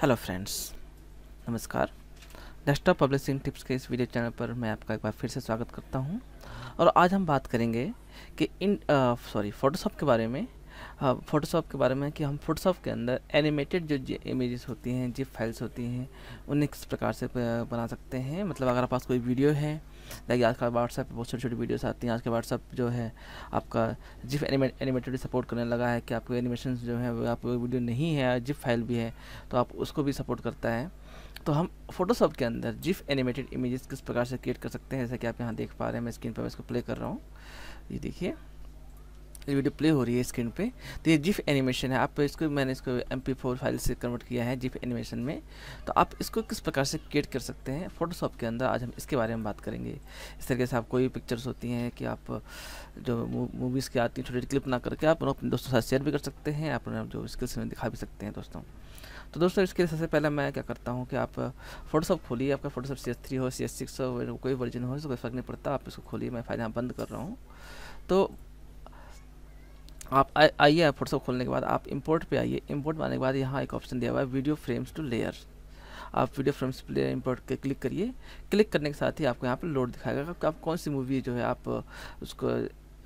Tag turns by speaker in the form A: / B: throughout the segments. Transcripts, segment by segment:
A: hello friends नमस्कार desktop publishing tips के इस वीडियो चैनल पर मैं आपका एक बार फिर से स्वागत करता हूं और आज हम बात करेंगे कि इन सॉरी फोटोशॉप के बारे में फोटोशॉप के बारे में कि हम फोटोशॉप के अंदर एनिमेटेड जो इमेजेस होती हैं जिप फाइल्स होती हैं उन्हें किस प्रकार से बना सकते हैं मतलब अगर आप पास कोई वीडियो है लाइक आज का व्हाट्सएप पर बहुत छोटी छोटी वीडियोस आती हैं आज के व्हाट्सएप जो है आपका जिफ एनिमेट एनिमेटेड सपोर्ट करने लगा है कि आपके एनिमेशन जो है वो आपको वीडियो नहीं है जिफ फाइल भी है तो आप उसको भी सपोर्ट करता है तो हम फोटोशॉप के अंदर जिफ एनिमेटेड इमेजेस किस प्रकार से क्रिएट कर सकते हैं जैसा कि आप यहाँ देख पा रहे हैं मैं स्क्रीन पर मैं इसको प्ले कर रहा हूँ ये देखिए ये वीडियो प्ले हो रही है स्क्रीन पे तो ये जिफ एनिमेशन है आप इसको मैंने इसको एम फाइल से कन्वर्ट किया है जिफ एनिमेशन में तो आप इसको किस प्रकार से क्रिएट कर सकते हैं फोटोशॉप के अंदर आज हम इसके बारे में बात करेंगे इस तरीके से आप कोई भी पिक्चर्स होती हैं कि आप जो मूवीज़ की आती हैं छोटी क्लिप ना करके आप अपने दोस्तों साथ शेयर भी कर सकते हैं अपने जो स्किल्स में दिखा भी सकते हैं दोस्तों तो दोस्तों इसके लिए सबसे पहले मैं क्या करता हूँ कि आप फोटोशॉप खोलिए आपका फोटोशॉप सी एस थ्री हो सी एस सिक्स हो कोई वर्जन हो इसको कोई फ़र्क नहीं पड़ता आप इसको खोलिए मैं फाइल यहाँ बंद कर रहा हूँ तो आप आइए आप फोटोशॉप खोलने के बाद आप इंपोर्ट पे आइए इंपोर्ट आने के बाद यहाँ एक ऑप्शन दिया हुआ है वीडियो फ्रेम्स टू लेयर आप वीडियो फ्रेम्स लेयर इंपोर्ट के क्लिक करिए क्लिक करने के साथ ही आपको यहाँ पर लोड दिखाएगा कि आप कौन सी मूवी जो है आप उसको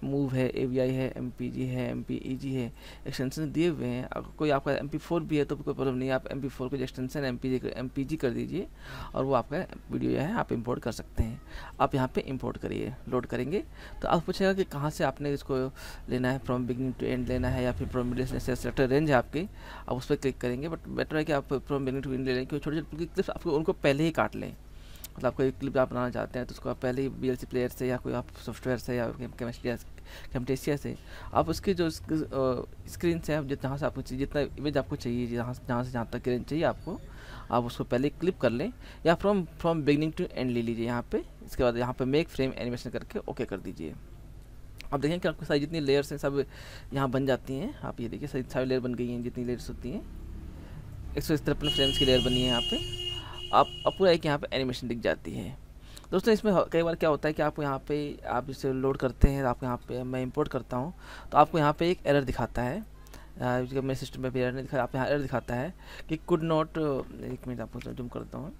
A: मूव है ए है एम है एम e है एक्सटेंशन दिए हुए हैं अगर कोई आपका एम भी है तो कोई प्रॉब्लम नहीं आप एम पी को एक्सटेंशन एम पी कर दीजिए और वो आपका वीडियो जो है आप इम्पोर्ट कर सकते हैं आप यहाँ पे इम्पोर्ट करिए लोड करेंगे तो आप पूछेगा कि कहाँ से आपने इसको लेना है फ्रॉम बिगनिंग टू एंड लेना है या फिर फ्रॉम मिडिल से सेलेक्टर रेंज है आपकी आप उस पर क्लिक करेंगे बट बेटर है कि आप फ्रॉम बिगनिंग टू एंड ले लें क्योंकि छोटे छोटे क्लिप्स आपको उनको पहले ही काट लें मतलब कोई क्लिप आप बनाना चाहते हैं तो उसको आप पहले ही बी प्लेयर से या कोई आप सॉफ्टवेयर से या केमिस्ट्री कैमटेसिया से आप उसकी जो स्क्रीन से आप जहाँ से आपको जितना इमेज आपको चाहिए जहाँ जहाँ से जहाँ तक रेंज चाहिए आपको आप उसको पहले क्लिप कर लें या from from beginning to end ले लीजिए यहाँ पे इसके बाद यहाँ पे मेक फ्रेम एनिमेशन करके ओके कर दीजिए आप देखें कि आपके सारी जितनी लेयर्स हैं सब यहाँ बन जाती हैं आप ये देखिए सारी सारी लेयर बन गई हैं जितनी लेयर्स होती हैं एक सौ तिरपन फ्रेम्स की लेयर बनी है यहाँ पर आप पूरा एक यहाँ पर एनिमेशन दिख जाती है दोस्तों इसमें कई बार क्या होता है कि आपको यहाँ पे आप इसे लोड करते हैं आप यहाँ पे मैं इंपोर्ट करता हूँ तो आपको यहाँ पे एक एरर दिखाता है मेरे सिस्टम में भी एरर नहीं दिखा आप यहाँ एरर दिखाता है कि कुड नॉट एक मिनट आपको जुम करता हूँ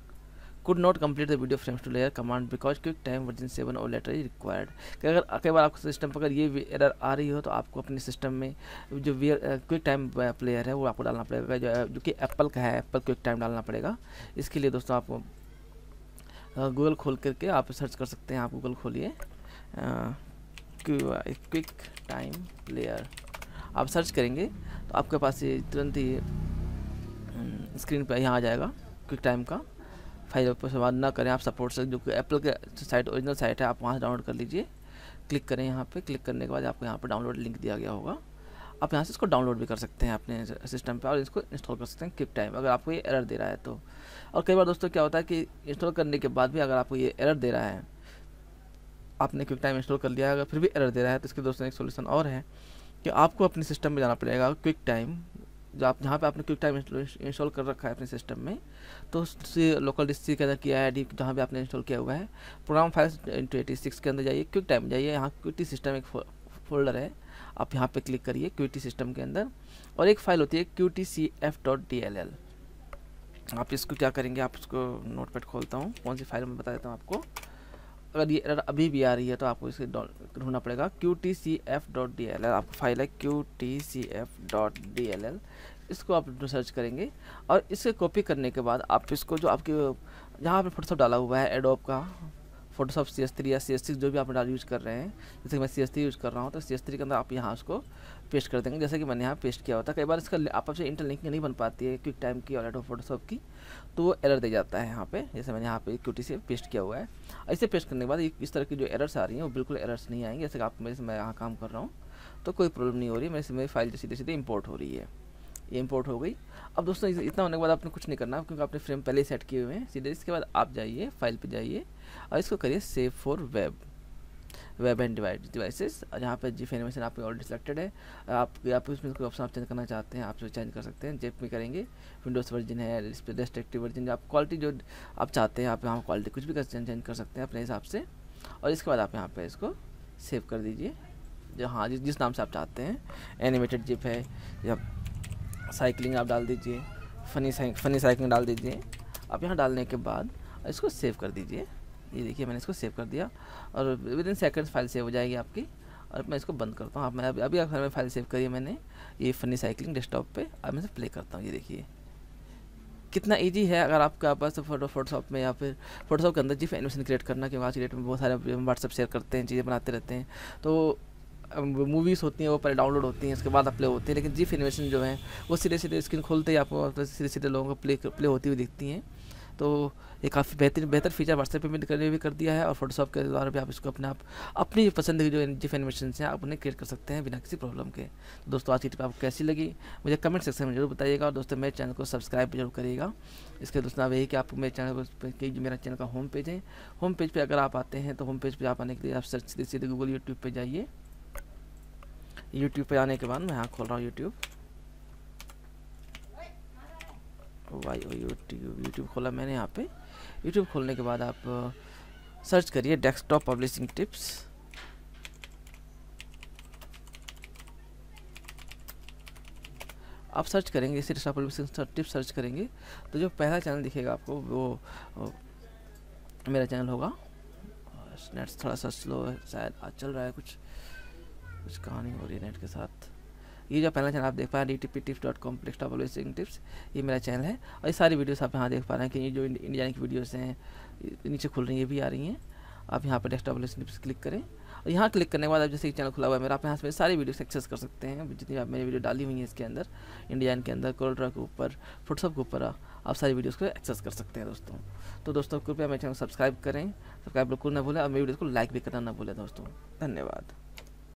A: could not complete the video frames to layer command because quick time version seven और लेटर इज रिक्वायर्ड कि अगर कई बार आपके सिस्टम पर अगर ये एरर आ रही हो तो आपको अपने सिस्टम में जो वीयर क्विक टाइम प्लेयर है वो आपको डालना पड़ेगा जो, जो कि एप्पल का है एप्पल क्विक टाइम डालना पड़ेगा इसके लिए दोस्तों आपको गूगल खोल करके आप सर्च कर सकते हैं आप गूगल खोलिए क्विक टाइम प्लेयर आप सर्च करेंगे तो आपके पास ये तुरंत ही स्क्रीन हम्म, पर यहाँ आ जाएगा क्विक टाइम का फाइल इस्तेमाल ना करें आप सपोर्ट से जो कि एप्पल के साइट ओरिजिनल साइट है आप वहाँ से डाउनलोड कर लीजिए क्लिक करें यहाँ पे क्लिक करने के बाद आपको यहाँ पर डाउनलोड लिंक दिया गया होगा आप यहाँ से इसको डाउनलोड भी कर सकते हैं अपने सिस्टम पर और इसको इंस्टॉल कर सकते हैं किप टाइम अगर आपको ये एरर दे रहा है तो और कई बार दोस्तों क्या होता है कि इंस्टॉल करने के बाद भी अगर आपको ये एरर दे रहा है आपने क्विक टाइम इंस्टॉल कर लिया है अगर फिर भी एरर दे रहा है तो इसके दोस्तों एक सोल्यूशन और है कि आपको अपने सिस्टम में जाना पड़ेगा क्विक टाइम जो आप जहाँ पे आपने क्विक टाइम इंस्टॉल कर रखा है अपने सिस्टम में तो उससे लोकल डिस्क के अंदर किया है डी जहाँ भी आपने इंस्टॉल किया हुआ है program files into eighty six के अंदर जाइए क्विक टाइम जाइए यहाँ क्विटी सिस्टम एक फोल्डर है आप यहाँ पे क्लिक करिए क्यूटी सिस्टम के अंदर और एक फाइल होती है Q T C F dot D L L आप इसको क्या करेंगे आप इसको नोट पैड खोलता हूँ कौन सी फाइल मैं बता देता हूँ आपको अगर ये एरर अभी भी आ रही है तो आपको इसे ढूंढना पड़ेगा Q T C F dot D L L आपकी फाइल है Q T C F dot D L L इसको आप सर्च करेंगे और इसे कॉपी करने के बाद आप इसको जो आपके जहाँ पर फोटोशॉप डाला हुआ है एडोप का फोटोशॉप सी एस थ्री या सी एस सिक्स जो भी आप डाल यूज़ कर रहे हैं जैसे कि मैं सी एस थ्री यूज़ कर रहा हूँ तो सी एस थ्री के अंदर आप यहाँ उसको पेस्ट कर देंगे जैसे कि मैंने यहाँ पेस्ट किया होता है कई बार इसका आपसे में इंटरलिंकिंग नहीं बन पाती है क्विक टाइम की और एडो फोटोशॉप की तो वो एरर दे जाता है यहाँ पे जैसे मैंने यहाँ पे क्यूटी से पेस्ट किया हुआ है इसे पेस्ट करने के बाद इस तरह की जो एरर्स आ रही हैं वो बिल्कुल एरर्स नहीं आएंगे जैसे कि आप मेरे से मैं यहाँ काम कर रहा हूँ तो कोई प्रॉब्लम नहीं हो रही है मेरे से मेरी फाइल सीधे सीधे इम्पोर्ट हो रही है ये इम्पोर्ट हो गई अब दोस्तों इतना होने के बाद आपने कुछ नहीं करना क्योंकि आपने फ्रेम पहले सेट किए हुए हैं सीधे इसके बाद आप जाइए फाइल पर जाइए और इसको करिए save for web web and devices जहाँ पर जिफ एनिमेशन आपके ऑलरेडी सिलेक्टेड है आप आप उसमें कोई ऑप्शन आप चेंज करना चाहते हैं आप जो चेंज कर सकते हैं जेप में करेंगे विंडोज़ वर्जन है एक्टिव वर्जन आप क्वालिटी जो आप चाहते हैं आप यहाँ क्वालिटी कुछ भी कर चेंज कर सकते हैं अपने हिसाब से और इसके बाद आप यहाँ पर इसको सेव कर दीजिए जो हाँ जिस नाम से आप चाहते हैं एनिमेटेड जिप है या साइकिलिंग आप डाल दीजिए फनी साइक फनी साइकिलिंग डाल दीजिए आप यहाँ डालने के बाद इसको सेव कर दीजिए ये देखिए मैंने इसको सेव कर दिया और within seconds file save हो जाएगी आपकी और मैं इसको बंद करता हूँ आप मैं अभी अभी घर में फाइल सेव करी मैंने ये फनी साइकिलिंग डेस्कटॉप पे अब मैं इसे प्ले करता हूँ ये देखिए कितना इजी है अगर आपके पास फोटो फोटोशॉप में या फिर फोटोशॉप के अंदर जी एनिमेशन क्रिएट करना क्योंकि आज के डेट में बहुत सारे व्हाट्सअप शेयर करते हैं चीज़ें बनाते रहते हैं तो मूवीज़ होती हैं वो पहले डाउनलोड होती हैं उसके बाद अपले होती हैं लेकिन जी फिल्मेशन जो है वो सीधे सीधे स्क्रीन खोलते ही आपको मतलब सीधे सीधे लोगों को प्ले प्ले होती हुई दिखती हैं तो ये काफ़ी बेहतर बेहतर फीचर व्हाट्सएप पे भी करने भी कर दिया है और फोटोशॉप के द्वारा भी आप इसको अपने आप अपनी पसंद की जो जिफ एनिमेशन हैं आप उन्हें क्रिएट कर सकते हैं बिना किसी प्रॉब्लम के तो दोस्तों आज की टिप आपको कैसी लगी मुझे कमेंट सेक्शन में जरूर बताइएगा और दोस्तों मेरे चैनल को सब्सक्राइब जरूर करिएगा इसके दोस्तों आप यही कि आप मेरे चैनल को मेरा चैनल का होम पेज है होम पेज पर अगर आप आते हैं तो होम पेज पर आप आने के लिए आप सर्च सीधे सीधे गूगल यूट्यूब पर जाइए यूट्यूब पे आने के बाद मैं यहाँ खोल रहा हूँ YouTube Y O YouTube YouTube खोला मैंने यहाँ पे यूट्यूब खोलने के बाद आप सर्च uh, करिए डेस्कटॉप पब्लिशिंग टिप्स आप सर्च करेंगे इसी पब्लिशिंग टिप्स सर्च करेंगे तो जो पहला चैनल दिखेगा आपको वो, वो uh, मेरा चैनल होगा नेट थोड़ा सा स्लो है शायद आज चल रहा है कुछ कुछ कहानी ओरिएंटेड के साथ ये जो पहला चैनल आप देख पा रहे हैं D T P tips dot com प्लेक्स टिप्स ये मेरा चैनल है और ये सारी वीडियोस आप यहाँ देख पा रहे हैं कि ये जो इंडिया की वीडियोस हैं नीचे खुल रही हैं ये भी आ रही हैं आप यहाँ पर डेस्कटॉप टिप्स क्लिक करें और यहाँ क्लिक करने के बाद आप जैसे चैनल खुला हुआ है मेरा आप यहाँ से सारी वीडियोस एक्सेस कर सकते हैं जितनी आप मेरी वीडियो डाली हुई है इसके अंदर इंडिया के अंदर कोल्ड्रा के ऊपर फुटसअप के ऊपर आप सारी वीडियोस को एक्सेस कर सकते हैं दोस्तों तो दोस्तों कृपया मेरे चैनल सब्सक्राइब करें सब्सक्राइब बिल्कुल ना भूलें और मेरी वीडियो को लाइक भी करना ना भूलें दोस्तों धन्यवाद